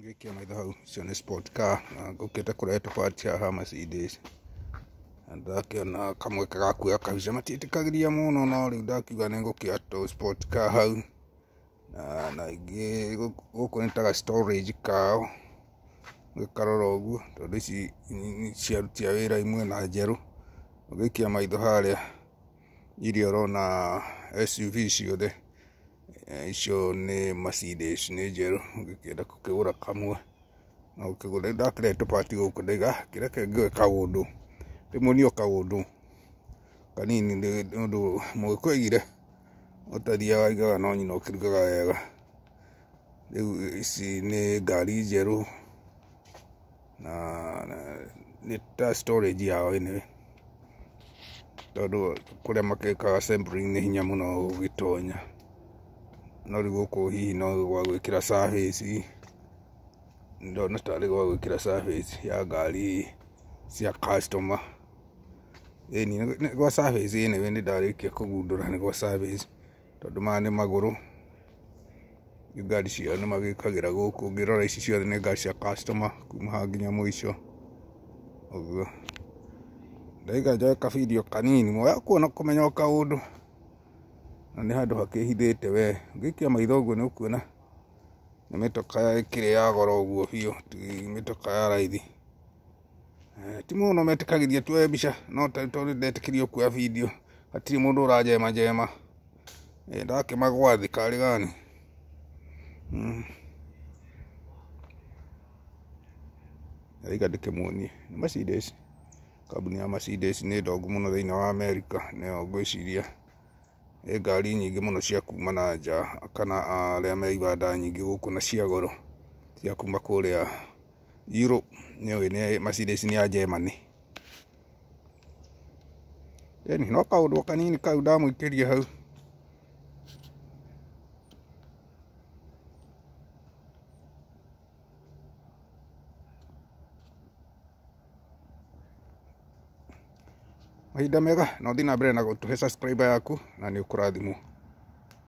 ngä maitho hau icio nä sport car na ngå kä te kå rehe tå cia ha mercedes ndakäona kamwe kagakuoya kabica matiä tä kagä ria må no no rä u ndakiuga nä ngå kä a hau na na gå kå nä taga kao ngäkarora å guo tondå ici ciarutia wä ra imwe na njerå å gä maitho harä a iria rona suv ciothe icio nä macidis nä njä ru gä kä enda gå kä gå ra kamwe na gå kä gå ndakä rehe tå bati gå kå ndaiga kä reke ngä we kaå ndå rä mwe nä o kaå ndå kanini nä å ndå må gä kå igire å tathia waigaga no nyina å kä rugaga wega rä u ici nä ngari njerå na nä ta storage yao ä tondå kå rä a makä kaga nä hinya må no gä tonya no rä gå hihi no gwa gwä kä ra ndona tarä gwa gwä kä ra ya ngari cia customer ĩni gwa service ĩni we nĩ ndarĩkia kũgundũra nĩ gwa service tondũ maya nĩ magũrũ ngari ciao nĩ magĩkagĩra gũkũ ngĩrora ici ciothe nĩ ngari cia customer kuma ha nginya mũico ũguo ndaiga njoe kabidio kanini moya kuona kå menya o kaũndũ na nä handå hakä te we ngä kia maitho å guo nä å kuona nä mä toka kä rä ya goro å guo biå ti mä toka ya raithi ti må no metä kagä ria tuoe mbica no tondå ndetä kä rio kuoya video hatirä må ndå å ranjema njema ndakä magwa karä gani hmm. aiga ndä kä muonie nä macides kambuni ya macides nä ndongu må no thä inä wa amerika nä yo ngwä ciria ngari nyingĩ mũno cia kuma na nja kana a meibanda nyingä gå kå na cia goro cia kuma kũrĩa Europe nĩũĩ nĩ Mercedes nä ya Germany yani no kaũndũ kanini kau ndamũikĩria hau mahinda mega na å thiä na mbere na gå tå he yaku na nä å kå